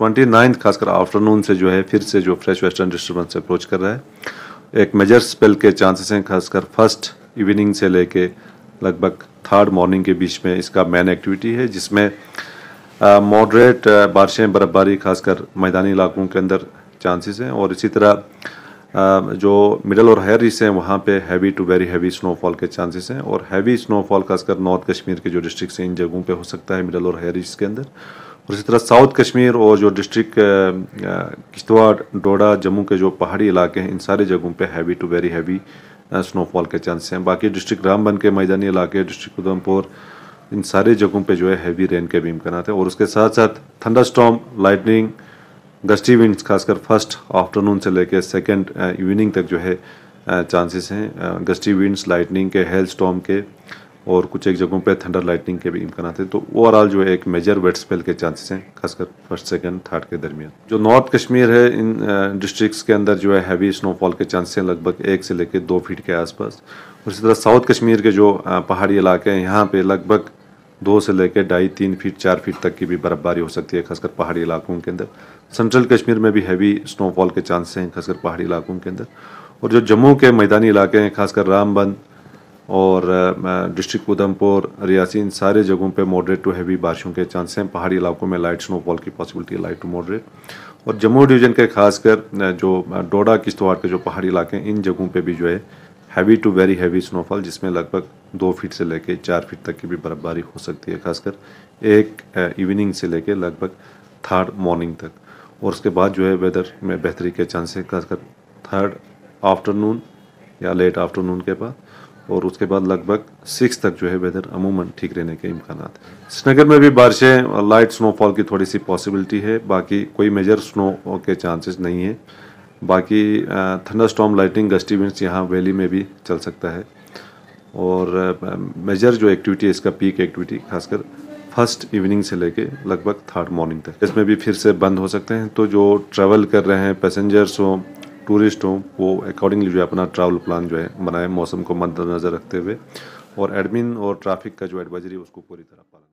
twenty ninth खासकर afternoon से जो है फिर से जो फ्रेश वेस्टर्न डिस्टर्बेंस अप्रोच कर रहा है एक मेजर स्पेल के चांसेस हैं खासकर फर्स्ट इवनिंग से लेके लगभग थर्ड मॉर्निंग के बीच में इसका मेन एक्टिविटी है जिसमें मॉडरेट बारिशें बर्फबारी खासकर मैदानी इलाकों के अंदर चांसेस हैं और इसी तरह आ, जो मिडल और हायर रीस हैं वहाँ पे heavy to very heavy snowfall के चांसेस हैं और हैवी स्नोफॉल खासकर नॉर्थ कश्मीर के जो डिस्ट्रिक्स हैं इन जगहों पे हो सकता है मिडल और हायर रीस के अंदर और इसी तरह साउथ कश्मीर और जो डिस्ट्रिक्ट किश्तवाड़ डोडा जम्मू के जो पहाड़ी इलाके हैं इन सारे जगहों पे heavy to very heavy snowfall के चांसेस हैं बाकी डिस्ट्रिक्ट रामबन के मैदानी इलाके डिस्ट्रिक्ट उधमपुर इन सारे जगहों पे जो है हैवी रेन के भी इम्कान है और उसके साथ साथ thunderstorm lightning gusty winds खासकर फर्स्ट आफ्टरनून से लेकर सेकेंड इवनिंग तक जो है चांसेस हैं गस्टी विंड्स लाइटनिंग के हेल स्टॉम के और कुछ एक जगहों पे थंडर लाइटनिंग के भी इम्कान थे तो ओवरऑल जो है एक मेजर वेट स्पेल के चांसेस हैं खासकर फर्स्ट सेकंड थर्ड के दरमियान जो नॉर्थ कश्मीर है इन डिस्ट्रिक्ट्स के अंदर जो है हैवी स्नोफॉल के चांसेस हैं लगभग एक से लेकर दो फीट के आसपास और इसी तरह साउथ कश्मीर के जो पहाड़ी इलाके हैं यहाँ पर लगभग दो से लेकर ढाई तीन फीट चार फीट तक की भी बर्फबारी हो सकती है खासकर पहाड़ी इलाकों के अंदर सेंट्रल कश्मीर में भी हैवी स्नोफॉल के चांसेस हैं खासकर पहाड़ी इलाकों के अंदर और जो जम्मू के मैदानी इलाके हैं खासकर रामबन और डिस्ट्रिक्ट उधमपुर रियासी इन सारे जगहों पे मॉडरेट टू हैवी बारिशों के चांस हैं पहाड़ी इलाकों में लाइट स्नोफॉल की पॉसिबिलिटी है लाइट टू मॉडरेट और जम्मू डिवीज़न के खासकर जो डोडा किश्तवाड़ के जो पहाड़ी इलाके हैं इन जगहों पे भी जो है heavy to very heavy snowfall जिसमें लगभग दो फीट से लेकर चार फीट तक की भी बर्फबारी हो सकती है खासकर एक इवनिंग से लेकर लगभग थर्ड मॉर्निंग तक और उसके बाद जो है वेदर में बेहतरी के चांस हैं खासकर थर्ड आफ्टरनून या लेट आफ्टरनून के बाद और उसके बाद लगभग सिक्स तक जो है वेदर अमूमन ठीक रहने के इम्कान श्रीनगर में भी बारिशें लाइट स्नोफॉल की थोड़ी सी पॉसिबिलिटी है बाकी कोई मेजर स्नो के चांसेस नहीं है बाकी थंडर स्टॉम लाइटिंग गस्ट यहाँ वैली में भी चल सकता है और मेजर जो एक्टिविटी है इसका पीक एक्टिविटी खासकर फर्स्ट इवनिंग से लेके लगभग थर्ड मॉर्निंग तक इसमें भी फिर से बंद हो सकते हैं तो जो ट्रैवल कर रहे हैं पैसेंजर्स हों टूरिस्ट हों वो अकॉर्डिंगली जो है अपना ट्रैवल प्लान जो है बनाए मौसम को मद्देनज़र रखते हुए और एडमिन और ट्रैफिक का जो एडवाइजरी उसको पूरी तरह पालन